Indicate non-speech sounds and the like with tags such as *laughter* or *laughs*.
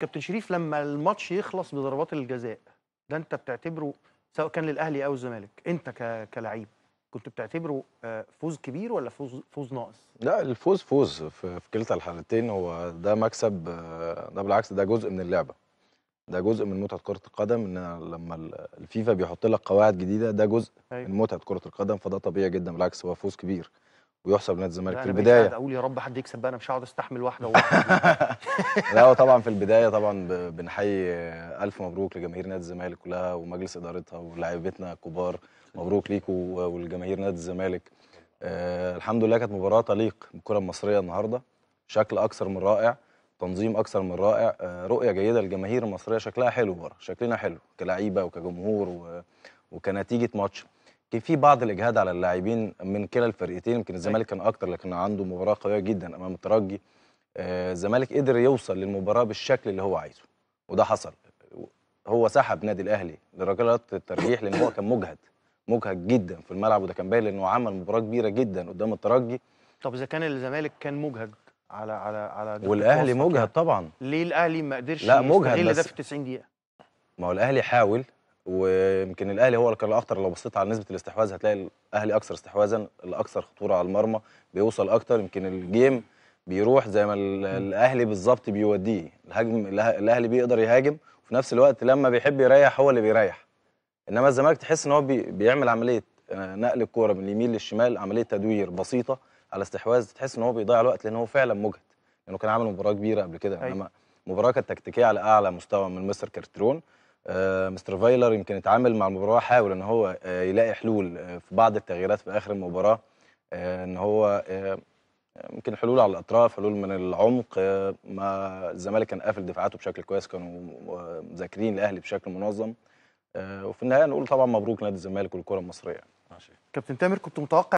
كابتن شريف لما الماتش يخلص بضربات الجزاء ده انت بتعتبره سواء كان للاهلي او الزمالك انت كلعيب كنت بتعتبره آه، فوز كبير ولا فوز فوز ناقص؟ لا الفوز فوز في, في كلتا الحالتين هو ده مكسب آه، ده بالعكس ده جزء من اللعبه ده جزء من متعه كره القدم ان لما الفيفا بيحط لك قواعد جديده ده جزء أيوة. من متعه كره القدم فده طبيعي جدا بالعكس هو فوز كبير ويحسب لنادي الزمالك في البدايه اقول يا رب حد يكسب بقى انا مش هقعد استحمل واحده *laughs* لا هو طبعا في البدايه طبعا بنحيي آه، الف مبروك لجماهير نادي الزمالك كلها ومجلس ادارتها ولاعيبتنا الكبار مبروك ليكوا ولجماهير نادي الزمالك آه الحمد لله كانت مباراه تليق بالكره المصريه النهارده شكل اكثر من رائع تنظيم اكثر من رائع آه رؤيه جيده للجماهير المصريه شكلها حلو بره شكلنا حلو كلاعيبه وكجمهور و... وكنتيجه ماتش كان في بعض الاجهاد على اللاعبين من كلا الفرقتين يمكن الزمالك كان اكتر لكن عنده مباراه قويه جدا امام الترجي آه، الزمالك قدر يوصل للمباراه بالشكل اللي هو عايزه وده حصل هو سحب نادي الاهلي لركلات الترجيح لان هو كان مجهد مجهد جدا في الملعب وده كان باين لانه عمل مباراه كبيره جدا قدام الترجي طب اذا كان الزمالك كان مجهد على على على والاهلي مجهد طبعا ليه الاهلي ما قدرش لا مجهد ده في 90 دقيقه ما هو الاهلي حاول ويمكن الاهلي هو اللي كان الاخطر لو بصيت على نسبه الاستحواذ هتلاقي الاهلي اكثر استحواذا الاكثر خطوره على المرمى بيوصل اكثر يمكن الجيم بيروح زي ما الاهلي بالظبط بيوديه الهجم الاهلي بيقدر يهاجم وفي نفس الوقت لما بيحب يريح هو اللي بيريح انما الزمالك تحس ان هو بي بيعمل عمليه آه، نقل الكوره من اليمين للشمال عمليه تدوير بسيطه على استحواذ تحس ان هو بيضيع الوقت لان هو فعلا مجهد لانه يعني كان عامل مباراه كبيره قبل كده أيوة. انما مباراه كانت تكتيكيه على اعلى مستوى من مستر كارترون آه، مستر فايلر يمكن اتعامل مع المباراه حاول ان هو آه، يلاقي حلول آه، في بعض التغييرات في اخر المباراه ان هو يمكن حلول على الاطراف حلول من العمق ما الزمالك كان قافل دفاعاته بشكل كويس كانوا مذاكرين الاهلي بشكل منظم وفي النهايه نقول طبعا مبروك نادي الزمالك والكره المصريه ماشي كابتن تامر كنت متوقع